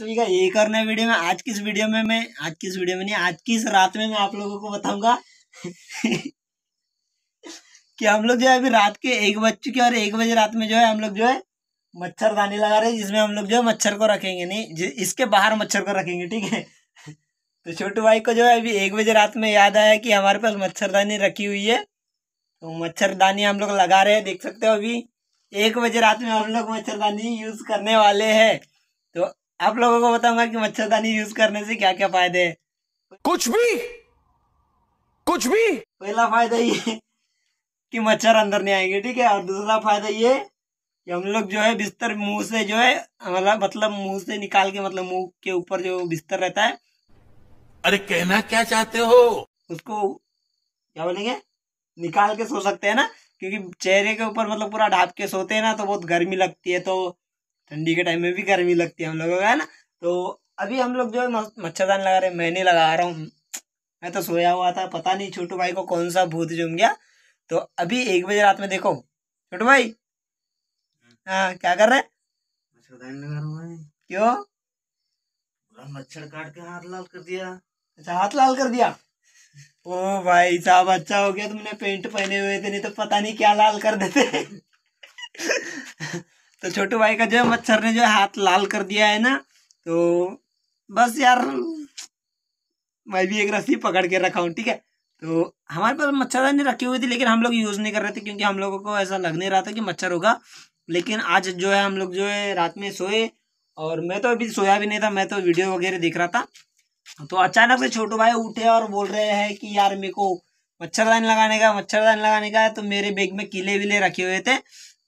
सभी का ये करना है वीडियो में आज किस वीडियो में मैं आज किस वीडियो में नहीं आज की इस रात में मैं आप लोगों को बताऊंगा कि हम लोग जो है अभी रात के एक बज चुके और एक बजे रात में जो है हम लोग जो है मच्छरदानी लगा रहे हैं जिसमें हम लोग जो है मच्छर को रखेंगे नहीं इसके बाहर मच्छर को रखेंगे ठीक है तो छोटू भाई को जो है अभी एक बजे रात में याद आया कि हमारे पास मच्छरदानी रखी हुई है तो मच्छरदानी हम लोग लगा रहे हैं देख सकते हो अभी एक बजे रात में हम लोग मच्छरदानी यूज करने वाले हैं आप लोगों को बताऊंगा कि मच्छरदानी यूज करने से क्या क्या फायदे है कुछ भी कुछ भी पहला फायदा ये कि मच्छर अंदर नहीं आएंगे ठीक है और दूसरा फायदा ये कि हम लोग जो है बिस्तर मुंह से जो है मतलब मतलब मुंह से निकाल के मतलब मुंह के ऊपर जो बिस्तर रहता है अरे कहना क्या चाहते हो उसको क्या बोलेंगे निकाल के सो सकते हैं ना क्योंकि चेहरे के ऊपर मतलब पूरा ढाप के सोते हैं ना तो बहुत गर्मी लगती है तो ठंडी के टाइम में भी गर्मी लगती है हम लोगों का है ना तो अभी हम लोग जो है मच्छरदान लगा रहे हैं मैं नहीं लगा रहा हूँ मैं तो सोया हुआ था पता नहीं छोटू भाई को कौन सा भूत जम गया तो अभी एक बजे रात में देखो छोटू भाई हाँ क्या कर रहे मच्छरदान लगा क्यों मच्छर काट के हाथ लाल कर दिया अच्छा हाथ लाल कर दिया ओ भाई साहब अच्छा हो गया तुमने पेंट पहने हुए थे नहीं तो पता नहीं क्या लाल कर देते तो छोटे भाई का जो है मच्छर ने जो हाथ लाल कर दिया है ना तो बस यार मैं भी एक रस्सी पकड़ के रखा हूँ ठीक है तो हमारे पास मच्छरदानी तो रखी हुई थी लेकिन हम लोग यूज़ नहीं कर रहे थे क्योंकि हम लोगों को ऐसा लग नहीं रहा था कि मच्छर होगा लेकिन आज जो है हम लोग जो है रात में सोए और मैं तो अभी सोया भी नहीं था मैं तो वीडियो वगैरह देख रहा था तो अचानक से छोटो भाई उठे और बोल रहे हैं कि यार मेरे को मच्छरदानी लगाने का मच्छरदानी लगाने का तो मेरे बैग में किले विले रखे हुए थे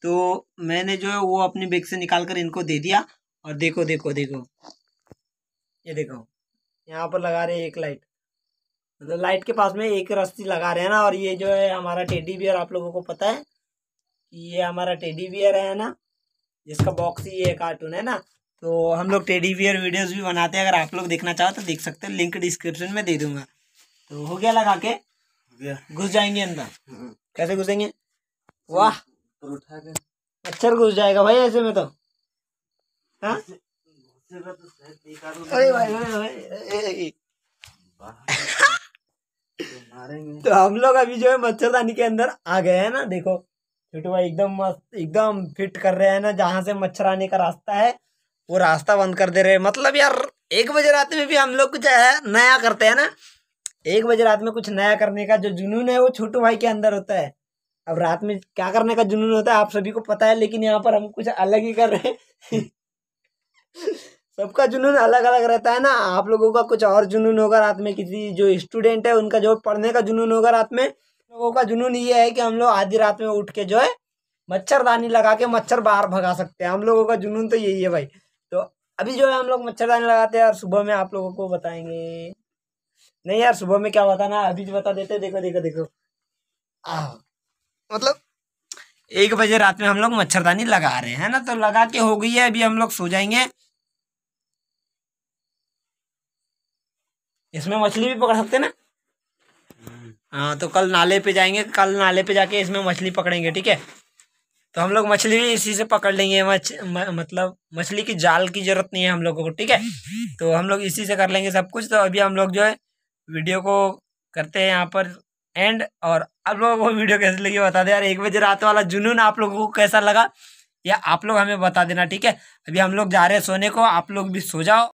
तो मैंने जो है वो अपने बैग से निकाल कर इनको दे दिया और देखो देखो देखो ये देखो यहाँ पर लगा रहे एक लाइट मतलब तो लाइट के पास में एक रस्सी लगा रहे हैं ना और ये जो है हमारा टेडी बियर आप लोगों को पता है कि ये हमारा टेडी बियर है ना जिसका बॉक्स ही ये कार्टून है ना तो हम लोग टेडी बियर वीडियोस भी बनाते हैं अगर आप लोग देखना चाहो तो देख सकते हैं लिंक डिस्क्रिप्शन में दे दूंगा तो हो गया लगा के घुस जाएंगे अंदर हम्म। कैसे घुसेंगे वाह तो उठा के मच्छर घुस जाएगा भाई ऐसे में तो, हाँ? तो अरे भाई तो, तो, तो हम लोग अभी जो है मच्छरदानी के अंदर आ गए हैं ना देखो छोटू भाई एकदम मस्त एकदम फिट कर रहे हैं ना जहाँ से मच्छर आने का रास्ता है वो रास्ता बंद कर दे रहे हैं मतलब यार एक बजे रात में भी हम लोग कुछ नया करते हैं ना एक बजे रात में कुछ नया करने का जो जुनून है वो छोटू भाई के अंदर होता है अब रात में क्या करने का जुनून होता है आप सभी को पता है लेकिन यहाँ पर हम कुछ अलग ही कर रहे हैं सबका जुनून अलग अलग रहता है ना आप लोगों का कुछ और जुनून होगा रात में किसी जो स्टूडेंट है उनका जो पढ़ने का जुनून होगा रात में लोगों का जुनून ये है कि हम लोग आधी रात में उठ के जो है मच्छरदानी लगा के मच्छर बाहर भगा सकते हैं हम लोगों का जुनून तो यही है भाई तो अभी जो है हम लोग मच्छरदानी लगाते हैं और सुबह में आप लोगों को बताएंगे नहीं यार सुबह में क्या बताना अभी बता देते देखो देखो देखो आ मतलब एक बजे रात में हम लोग मच्छरदानी लगा रहे हैं ना तो लगा के हो गई है अभी हम लोग सो जाएंगे इसमें मछली भी पकड़ सकते ना हाँ तो कल नाले पे जाएंगे कल नाले पे जाके इसमें मछली पकड़ेंगे ठीक है तो हम लोग मछली भी इसी से पकड़ लेंगे मछ म, मतलब मछली की जाल की जरूरत नहीं है हम लोगों को ठीक है तो हम लोग इसी से कर लेंगे सब कुछ तो अभी हम लोग जो है वीडियो को करते हैं यहाँ पर एंड और आप लोगों को वीडियो कैसी लगी बता दे यार एक बजे रात वाला जुनून आप लोगों को कैसा लगा या आप लोग हमें बता देना ठीक है अभी हम लोग जा रहे हैं सोने को आप लोग भी सो जाओ